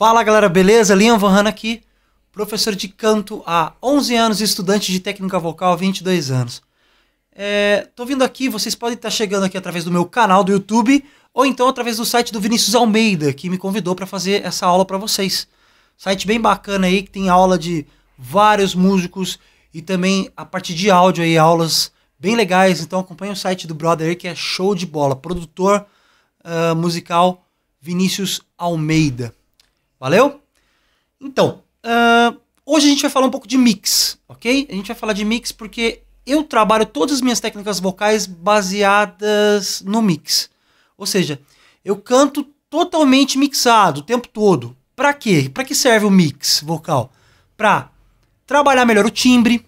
Fala galera, beleza? Liam Van Han aqui, professor de canto há 11 anos e estudante de técnica vocal há 22 anos. É, tô vindo aqui, vocês podem estar chegando aqui através do meu canal do YouTube ou então através do site do Vinícius Almeida, que me convidou para fazer essa aula para vocês. Site bem bacana aí que tem aula de vários músicos e também a parte de áudio aí, aulas bem legais. Então acompanha o site do brother aí que é show de bola, produtor uh, musical Vinícius Almeida. Valeu? Então, uh, hoje a gente vai falar um pouco de mix, ok? A gente vai falar de mix porque eu trabalho todas as minhas técnicas vocais baseadas no mix. Ou seja, eu canto totalmente mixado o tempo todo. Para quê? Para que serve o mix vocal? Para trabalhar melhor o timbre,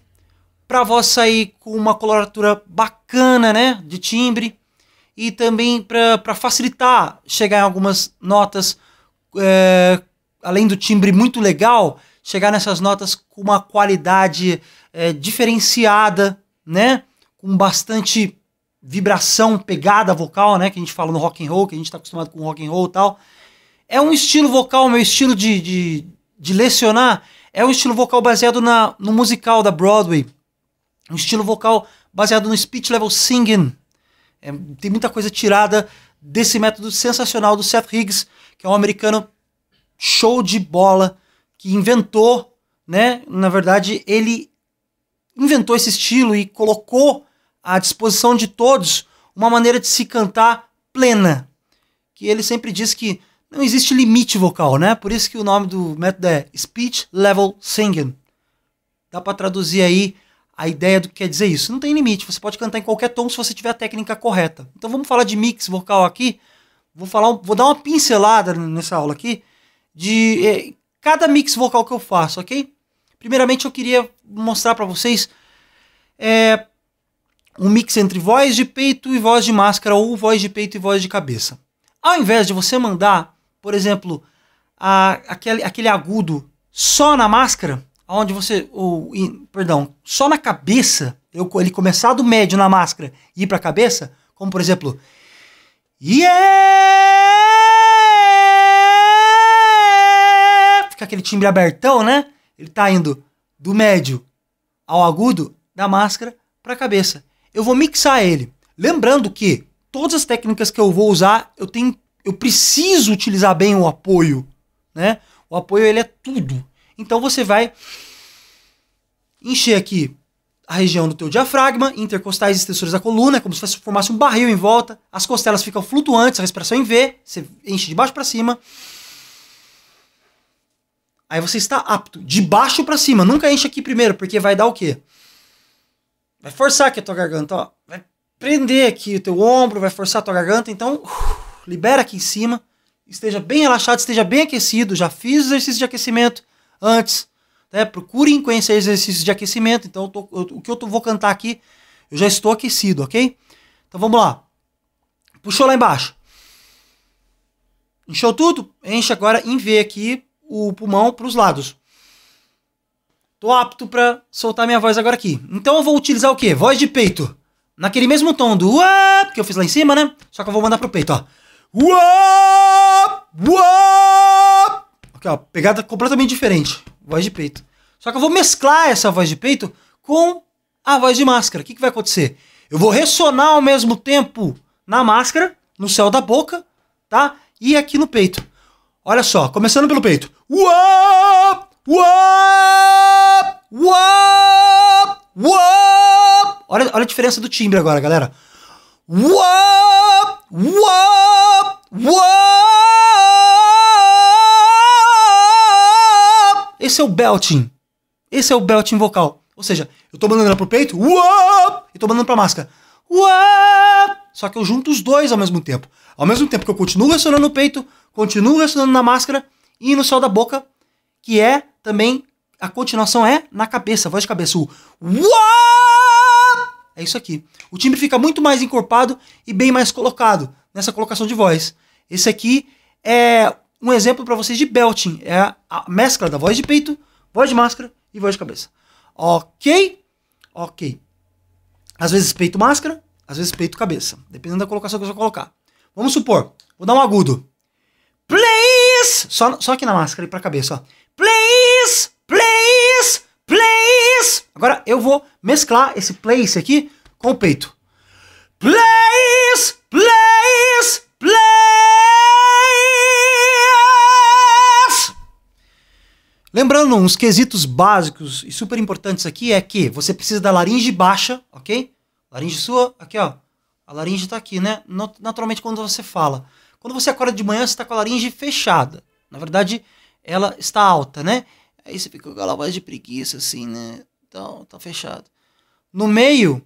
para a voz sair com uma coloratura bacana, né, de timbre, e também para facilitar chegar em algumas notas é, além do timbre muito legal, chegar nessas notas com uma qualidade é, diferenciada, né? Com bastante vibração, pegada vocal, né? Que a gente fala no rock and roll, que a gente está acostumado com rock and roll e tal. É um estilo vocal, meu estilo de, de, de lecionar é um estilo vocal baseado na, no musical da Broadway. Um estilo vocal baseado no speech level singing. É, tem muita coisa tirada desse método sensacional do Seth Higgs, que é um americano show de bola que inventou, né? Na verdade, ele inventou esse estilo e colocou à disposição de todos uma maneira de se cantar plena. Que ele sempre diz que não existe limite vocal, né? Por isso que o nome do método é Speech Level Singing. Dá para traduzir aí a ideia do que quer dizer isso. Não tem limite, você pode cantar em qualquer tom se você tiver a técnica correta. Então vamos falar de mix vocal aqui. Vou falar, vou dar uma pincelada nessa aula aqui de é, cada mix vocal que eu faço, ok? Primeiramente eu queria mostrar para vocês é, um mix entre voz de peito e voz de máscara ou voz de peito e voz de cabeça. Ao invés de você mandar, por exemplo, a, aquele, aquele agudo só na máscara, onde você, ou, in, perdão, só na cabeça, eu, ele começar do médio na máscara e ir para a cabeça, como por exemplo, yeah! aquele timbre abertão, né? Ele tá indo do médio ao agudo, da máscara para a cabeça. Eu vou mixar ele. Lembrando que todas as técnicas que eu vou usar, eu tenho eu preciso utilizar bem o apoio, né? O apoio ele é tudo. Então você vai encher aqui a região do teu diafragma, intercostais e extensores da coluna, é como se formasse um barril em volta. As costelas ficam flutuantes, a respiração em V, você enche de baixo para cima. Aí você está apto, de baixo para cima. Nunca enche aqui primeiro, porque vai dar o quê? Vai forçar aqui a tua garganta, ó. Vai prender aqui o teu ombro, vai forçar a tua garganta. Então, uh, libera aqui em cima. Esteja bem relaxado, esteja bem aquecido. Já fiz exercício de aquecimento antes. Né? Procurem conhecer exercícios de aquecimento. Então, eu tô, eu, o que eu tô, vou cantar aqui, eu já estou aquecido, ok? Então, vamos lá. Puxou lá embaixo. Encheu tudo? Enche agora em V aqui o pulmão para os lados. Tô apto para soltar minha voz agora aqui. Então eu vou utilizar o quê? Voz de peito. Naquele mesmo tom do uap que eu fiz lá em cima, né? Só que eu vou mandar pro peito, ó. Uap! Uap! Aqui, ó, pegada completamente diferente. Voz de peito. Só que eu vou mesclar essa voz de peito com a voz de máscara. O que, que vai acontecer? Eu vou ressonar ao mesmo tempo na máscara, no céu da boca, tá? E aqui no peito. Olha só, começando pelo peito. Olha, olha a diferença do timbre agora, galera. Esse é o belting. Esse é o belting vocal. Ou seja, eu tô mandando ela pro peito, E tô mandando pra máscara. Só que eu junto os dois ao mesmo tempo. Ao mesmo tempo que eu continuo acionando o peito, Continua ressonando na máscara e no céu da boca, que é também a continuação é na cabeça, voz de cabeça. O É isso aqui. O timbre fica muito mais encorpado e bem mais colocado nessa colocação de voz. Esse aqui é um exemplo para vocês de belting, é a mescla da voz de peito, voz de máscara e voz de cabeça. OK? OK. Às vezes peito máscara, às vezes peito cabeça, dependendo da colocação que você colocar. Vamos supor, vou dar um agudo. Please! Só, só aqui na máscara e pra cabeça, ó. Please! Please! Please! Agora eu vou mesclar esse place aqui com o peito. Please! Please! Please! Lembrando, uns quesitos básicos e super importantes aqui é que você precisa da laringe baixa, ok? Laringe sua, aqui ó. A laringe tá aqui, né? Naturalmente quando você fala. Quando você acorda de manhã, você está com a laringe fechada. Na verdade, ela está alta, né? Aí você fica com aquela voz de preguiça, assim, né? Então, tá fechado. No meio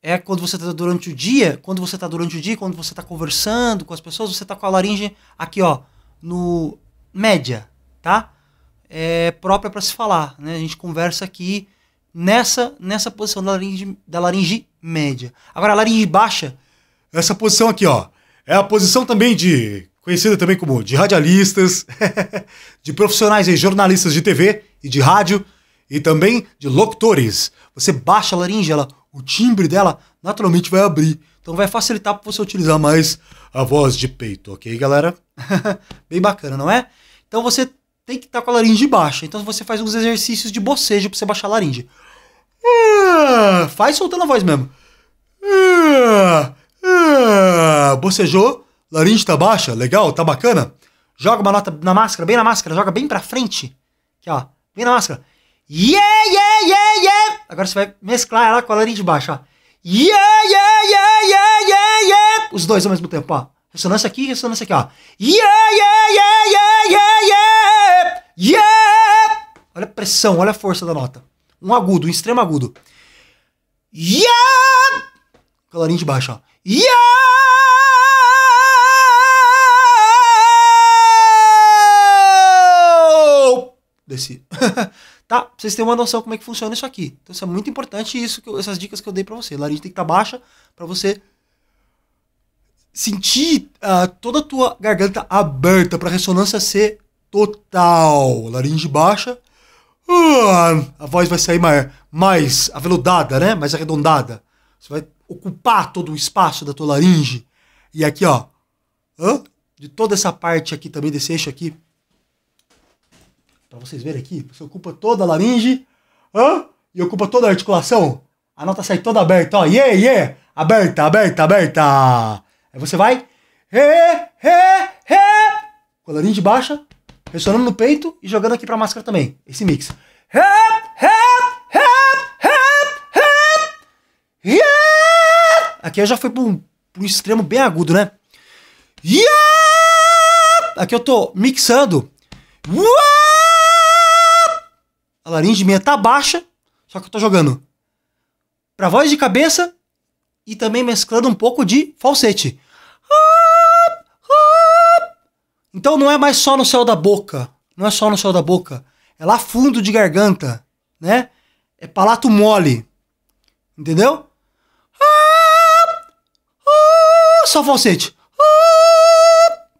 é quando você está durante o dia, quando você está durante o dia, quando você está conversando com as pessoas, você está com a laringe aqui, ó, no média, tá? É própria para se falar, né? A gente conversa aqui nessa nessa posição da laringe, da laringe média. Agora a laringe baixa, essa posição aqui, ó. É a posição também de, conhecida também como de radialistas, de profissionais e jornalistas de TV e de rádio, e também de locutores. Você baixa a laringe, ela, o timbre dela naturalmente vai abrir. Então vai facilitar para você utilizar mais a voz de peito, ok, galera? Bem bacana, não é? Então você tem que estar tá com a laringe baixa. Então você faz uns exercícios de bocejo para você baixar a laringe. Ah, faz soltando a voz mesmo. Ah, ah bocejou, laringe tá baixa, legal, tá bacana. Joga uma nota na máscara, bem na máscara, joga bem pra frente. Aqui, ó, bem na máscara. Yeah, yeah, yeah, yeah. Agora você vai mesclar ela com a laringe baixa, ó. Yeah, yeah, yeah, yeah, yeah, yeah. Os dois ao mesmo tempo, ó. Ressonância aqui, ressonância aqui, ó. Yeah, yeah, yeah, yeah, yeah, yeah. Yeah. Olha a pressão, olha a força da nota. Um agudo, um extremo agudo. Yeah! Com a laringe baixa, ó. Yeah! preciso. tá? Pra vocês terem uma noção como é que funciona isso aqui. Então isso é muito importante isso eu, essas dicas que eu dei para você. Laringe tem que estar tá baixa para você sentir uh, toda a tua garganta aberta para ressonância ser total. Laringe baixa. Uh, a voz vai sair mais, mais aveludada, né? Mais arredondada. Você vai ocupar todo o espaço da tua laringe. E aqui, ó. Uh, de toda essa parte aqui também, desse eixo aqui, para vocês verem aqui, você ocupa toda a laringe hã? e ocupa toda a articulação. A nota sai toda aberta, ó. Yeah, yeah! Aberta, aberta, aberta! Aí você vai. Ré, ré, ré! Com a laringe baixa, pressionando no peito e jogando aqui pra máscara também. Esse mix. Ré, ré, ré, ré, ré, ré. Aqui eu já fui pra um, pra um extremo bem agudo, né? Yeah! Aqui eu tô mixando. Uau! A laringe minha tá baixa, só que eu tô jogando pra voz de cabeça e também mesclando um pouco de falsete. Então não é mais só no céu da boca, não é só no céu da boca, é lá fundo de garganta, né? É palato mole, entendeu? Só falsete.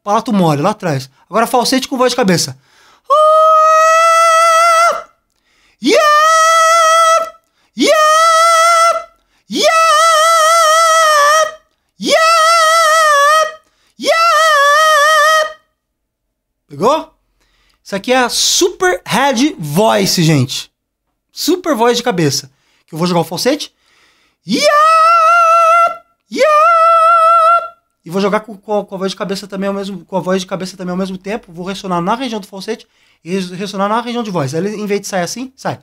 Palato mole lá atrás. Agora falsete com voz de cabeça. Isso aqui é a Super Head Voice, gente. Super voz de cabeça. Que eu vou jogar o falsete. Yeah! Yeah! E vou jogar com, com, a, com, a voz de cabeça também ao mesmo, com a voz de cabeça também ao mesmo tempo. Vou ressonar na região do falsete e ressonar na região de voz. Aí, em vez de sair assim, sai.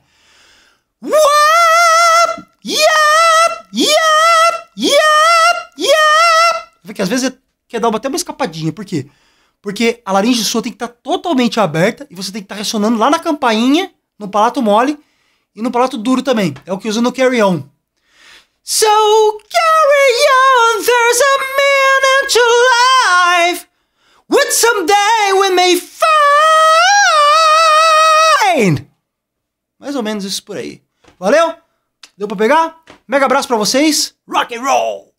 What? Yeah! Yeah! Yeah! Yeah! Vê que às vezes é, quer dar até uma escapadinha. Por quê? Porque a laringe sua tem que estar tá totalmente aberta e você tem que estar tá ressonando lá na campainha, no palato mole e no palato duro também. É o que usa no carry on. So carry on, there's a to life. someday we may find. Mais ou menos isso por aí. Valeu? Deu pra pegar? Mega abraço pra vocês. Rock and roll!